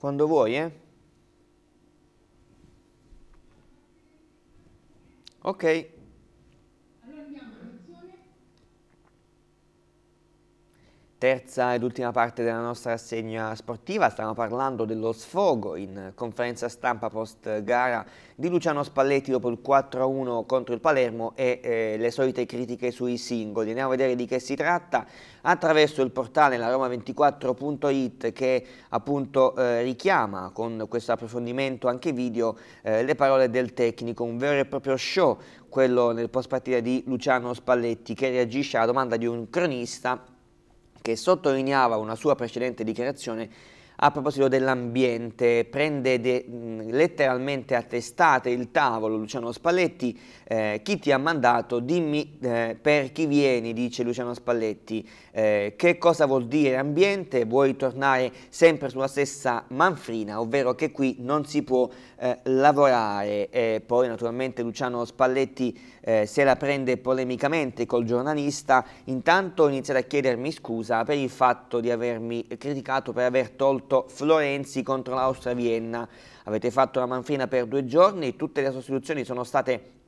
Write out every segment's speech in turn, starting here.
Quando vuoi, eh? Ok. terza ed ultima parte della nostra rassegna sportiva, stiamo parlando dello sfogo in conferenza stampa post gara di Luciano Spalletti dopo il 4-1 contro il Palermo e eh, le solite critiche sui singoli. Andiamo a vedere di che si tratta attraverso il portale la roma24.it che appunto eh, richiama con questo approfondimento anche video eh, le parole del tecnico, un vero e proprio show quello nel post partita di Luciano Spalletti che reagisce alla domanda di un cronista che sottolineava una sua precedente dichiarazione a proposito dell'ambiente, prende de, letteralmente a testate il tavolo Luciano Spalletti, eh, chi ti ha mandato, dimmi eh, per chi vieni, dice Luciano Spalletti, eh, che cosa vuol dire ambiente, vuoi tornare sempre sulla stessa manfrina, ovvero che qui non si può eh, lavorare, e poi naturalmente Luciano Spalletti eh, se la prende polemicamente col giornalista, intanto inizia a chiedermi scusa per il fatto di avermi criticato per aver tolto contro Florenzi contro l'Austria Vienna. Avete fatto la manfina per due giorni, tutte le sostituzioni sono state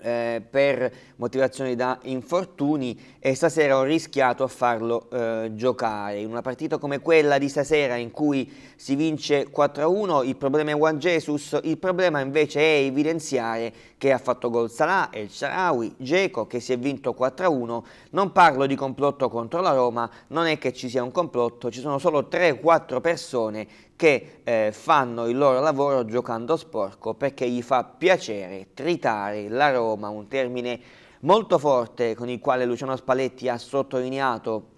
eh, per motivazioni da infortuni e stasera ho rischiato a farlo eh, giocare. In una partita come quella di stasera in cui si vince 4-1 il problema è Juan Jesus, il problema invece è evidenziare che ha fatto gol Salah, El Sharawi, Geco che si è vinto 4-1. Non parlo di complotto contro la Roma, non è che ci sia un complotto, ci sono solo 3-4 persone che eh, fanno il loro lavoro giocando sporco perché gli fa piacere tritare la Roma Roma, un termine molto forte con il quale Luciano Spalletti ha sottolineato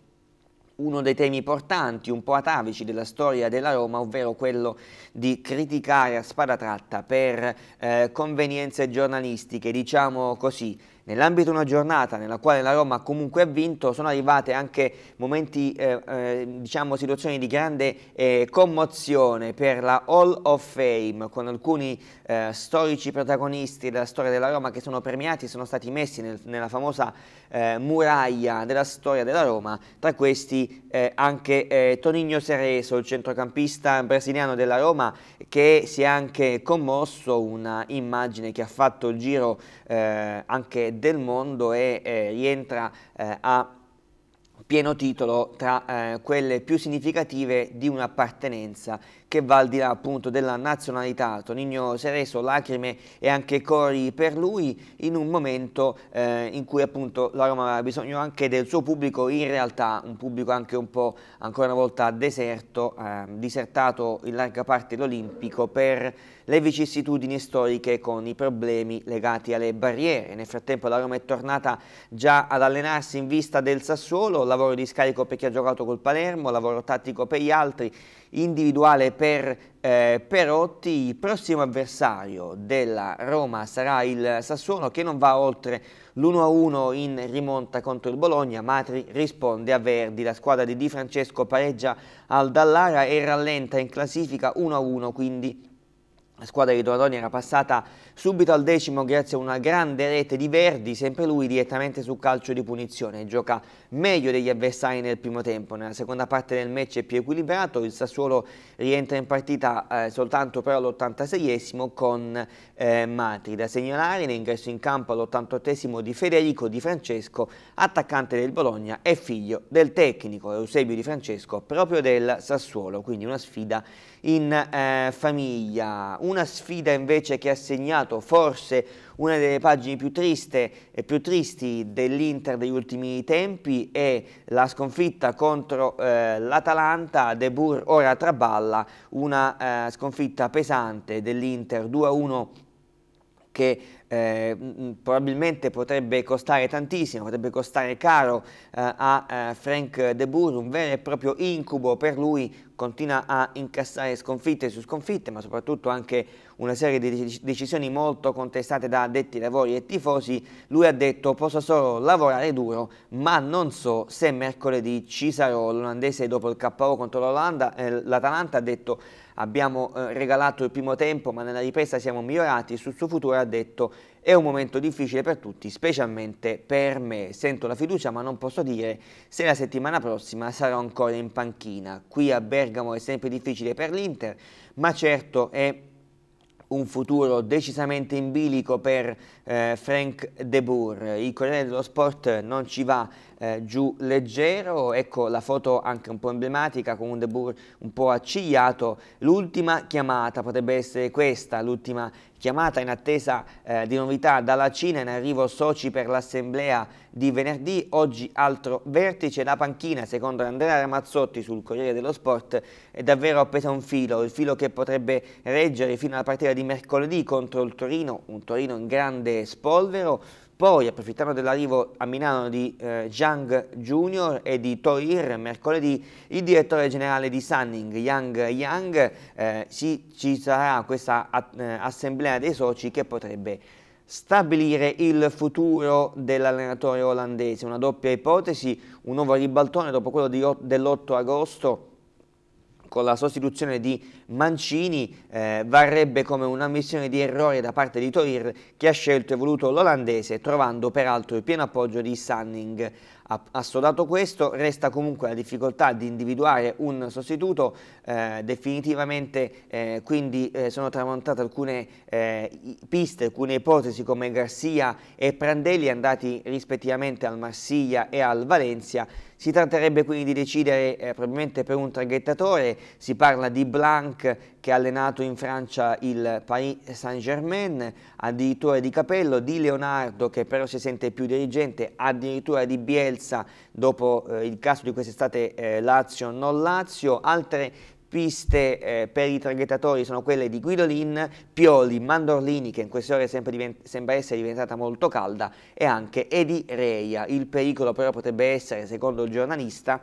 uno dei temi portanti, un po' atavici della storia della Roma, ovvero quello di criticare a spada tratta per eh, convenienze giornalistiche, diciamo così. Nell'ambito di una giornata nella quale la Roma comunque ha vinto, sono arrivate anche momenti, eh, eh, diciamo situazioni di grande eh, commozione per la Hall of Fame, con alcuni eh, storici protagonisti della storia della Roma che sono premiati e sono stati messi nel, nella famosa eh, muraglia della storia della Roma, tra questi eh, anche eh, Toninho Cereso, il centrocampista brasiliano della Roma, che si è anche commosso, una immagine che ha fatto il giro eh, anche del mondo e eh, rientra eh, a pieno titolo tra eh, quelle più significative di un'appartenenza che va al di là appunto della nazionalità. Tonino si è reso lacrime e anche cori per lui in un momento eh, in cui appunto la Roma aveva bisogno anche del suo pubblico, in realtà un pubblico anche un po' ancora una volta deserto, eh, disertato in larga parte l'Olimpico per le vicissitudini storiche con i problemi legati alle barriere. Nel frattempo la Roma è tornata già ad allenarsi in vista del Sassuolo, lavoro di scarico per chi ha giocato col Palermo, lavoro tattico per gli altri, individuale per eh, Perotti. Il prossimo avversario della Roma sarà il Sassuolo che non va oltre l'1-1 in rimonta contro il Bologna. Matri risponde a Verdi, la squadra di Di Francesco pareggia al Dallara e rallenta in classifica 1-1 quindi la squadra di Donadoni era passata subito al decimo grazie a una grande rete di Verdi, sempre lui direttamente su calcio di punizione. Gioca meglio degli avversari nel primo tempo. Nella seconda parte del match è più equilibrato, il Sassuolo rientra in partita eh, soltanto però all'86esimo con eh, Matri. Da segnalare l'ingresso in campo all'88esimo di Federico Di Francesco, attaccante del Bologna e figlio del tecnico Eusebio Di Francesco, proprio del Sassuolo. Quindi una sfida in eh, famiglia. Una sfida invece che ha segnato forse una delle pagine più, triste, e più tristi dell'Inter degli ultimi tempi è la sconfitta contro eh, l'Atalanta, De Boer ora traballa, una eh, sconfitta pesante dell'Inter 2-1 che eh, probabilmente potrebbe costare tantissimo, potrebbe costare caro eh, a eh, Frank De Boer, un vero e proprio incubo per lui, continua a incassare sconfitte su sconfitte, ma soprattutto anche una serie di decisioni molto contestate da addetti lavori e tifosi, lui ha detto posso solo lavorare duro, ma non so se mercoledì ci sarò. L'olandese dopo il KO contro l'Olanda, eh, l'Atalanta ha detto abbiamo eh, regalato il primo tempo, ma nella ripresa siamo migliorati, sul suo futuro ha detto è un momento difficile per tutti, specialmente per me. Sento la fiducia ma non posso dire se la settimana prossima sarò ancora in panchina. Qui a Bergamo è sempre difficile per l'Inter, ma certo è un futuro decisamente in bilico per eh, Frank De Boer. Il Corriere dello Sport non ci va eh, giù leggero, ecco la foto anche un po' emblematica con un De Boer un po' accigliato. L'ultima chiamata potrebbe essere questa, l'ultima Chiamata in attesa eh, di novità dalla Cina, in arrivo soci per l'assemblea di venerdì, oggi altro vertice, la panchina secondo Andrea Ramazzotti sul Corriere dello Sport è davvero appesa un filo, il filo che potrebbe reggere fino alla partita di mercoledì contro il Torino, un Torino in grande spolvero, poi approfittando dell'arrivo a Milano di eh, Zhang Junior e di Toir, mercoledì il direttore generale di Sunning, Yang Yang, eh, ci, ci, sarà questa at, eh, assemblea dei soci che potrebbe stabilire il futuro dell'allenatore olandese. Una doppia ipotesi, un nuovo ribaltone dopo quello dell'8 agosto con la sostituzione di Mancini eh, varrebbe come un'ammissione di errore da parte di Torir che ha scelto e voluto l'olandese trovando peraltro il pieno appoggio di Sanning. Assodato questo, resta comunque la difficoltà di individuare un sostituto eh, definitivamente, eh, quindi eh, sono tramontate alcune eh, piste, alcune ipotesi come Garcia e Prandelli andati rispettivamente al Marsiglia e al Valencia. Si tratterebbe quindi di decidere eh, probabilmente per un traghettatore, si parla di Blanc che ha allenato in Francia il Paris Saint-Germain, addirittura di Capello, di Leonardo che però si sente più dirigente, addirittura di Bielsa Vicenza dopo eh, il caso di quest'estate eh, Lazio-Non Lazio, altre piste eh, per i traghettatori sono quelle di Guidolin, Pioli, Mandorlini che in queste ore sembra essere diventata molto calda e anche Edi Reia. Il pericolo però potrebbe essere, secondo il giornalista,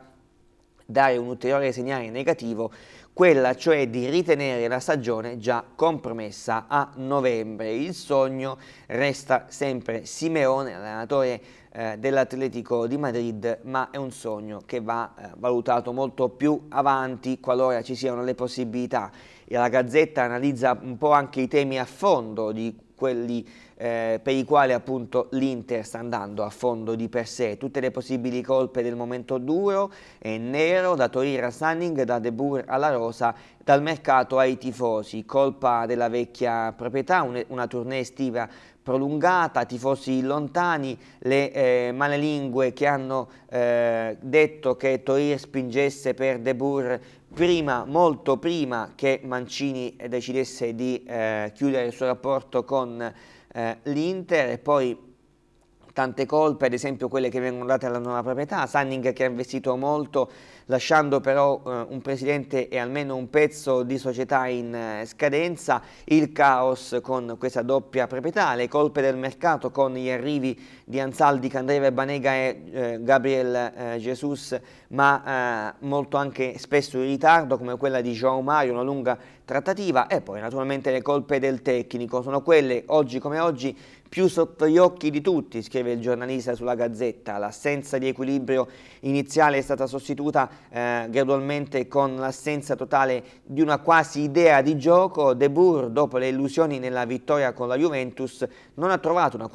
dare un ulteriore segnale negativo, quella cioè di ritenere la stagione già compromessa a novembre. Il sogno resta sempre Simeone, allenatore eh, dell'Atletico di Madrid, ma è un sogno che va eh, valutato molto più avanti qualora ci siano le possibilità. E la Gazzetta analizza un po' anche i temi a fondo di quelli eh, per i quali appunto l'Inter sta andando a fondo di per sé. Tutte le possibili colpe del momento duro e nero da Torino a Sanning, da De Boer alla Rosa, dal mercato ai tifosi. Colpa della vecchia proprietà, un, una tournée estiva prolungata, tifosi lontani, le eh, malelingue che hanno eh, detto che Toir spingesse per De Boer prima, molto prima che Mancini decidesse di eh, chiudere il suo rapporto con eh, l'Inter e poi tante colpe, ad esempio quelle che vengono date alla nuova proprietà, Sanning che ha investito molto lasciando però eh, un presidente e almeno un pezzo di società in eh, scadenza, il caos con questa doppia proprietà, le colpe del mercato con gli arrivi di Ansaldi, Candreva Banega e eh, Gabriel eh, Jesus, ma eh, molto anche spesso in ritardo come quella di João Mario, una lunga trattativa e poi naturalmente le colpe del tecnico, sono quelle oggi come oggi più sotto gli occhi di tutti, scrive il giornalista sulla Gazzetta. L'assenza di equilibrio iniziale è stata sostituita eh, gradualmente con l'assenza totale di una quasi idea di gioco. De Boer, dopo le illusioni nella vittoria con la Juventus, non ha trovato una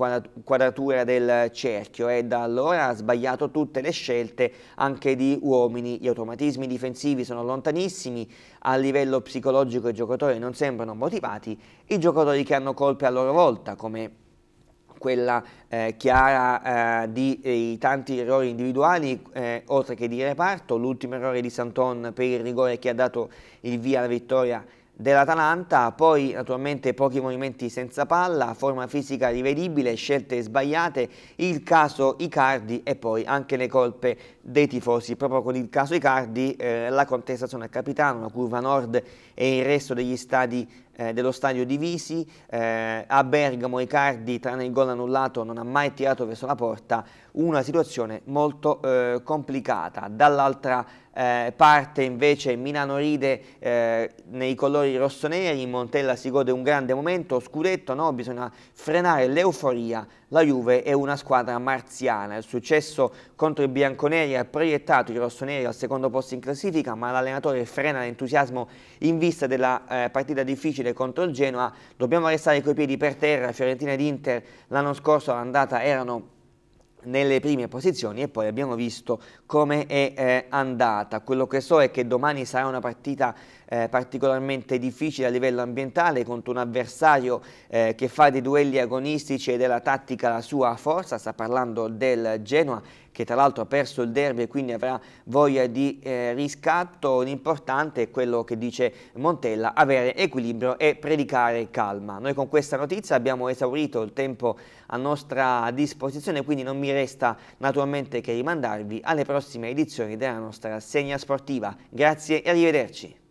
quadratura del cerchio e da allora ha sbagliato tutte le scelte anche di uomini. Gli automatismi difensivi sono lontanissimi, a livello psicologico i giocatori non sembrano motivati, i giocatori che hanno colpe a loro volta, come quella eh, chiara eh, di, dei eh, tanti errori individuali, eh, oltre che di reparto, l'ultimo errore di Santon per il rigore che ha dato il via alla vittoria dell'Atalanta, poi naturalmente pochi movimenti senza palla, forma fisica rivedibile, scelte sbagliate, il caso Icardi e poi anche le colpe dei tifosi. Proprio con il caso Icardi eh, la contestazione al capitano, la curva nord e il resto degli stadi eh, dello stadio divisi, eh, a Bergamo Icardi tranne il gol annullato non ha mai tirato verso la porta, una situazione molto eh, complicata. Dall'altra parte eh, parte invece Milano ride eh, nei colori rossoneri, Montella si gode un grande momento, Scudetto no, bisogna frenare l'euforia, la Juve è una squadra marziana, il successo contro i bianconeri ha proiettato i rossoneri al secondo posto in classifica, ma l'allenatore frena l'entusiasmo in vista della eh, partita difficile contro il Genoa, dobbiamo restare coi piedi per terra, Fiorentina ed Inter l'anno scorso l'andata erano nelle prime posizioni e poi abbiamo visto come è eh, andata. Quello che so è che domani sarà una partita eh, particolarmente difficile a livello ambientale contro un avversario eh, che fa dei duelli agonistici e della tattica la sua forza, sta parlando del Genoa che tra l'altro ha perso il derby e quindi avrà voglia di eh, riscatto, l'importante è quello che dice Montella, avere equilibrio e predicare calma. Noi con questa notizia abbiamo esaurito il tempo a nostra disposizione, quindi non mi resta naturalmente che rimandarvi alle prossime edizioni della nostra segna sportiva. Grazie e arrivederci.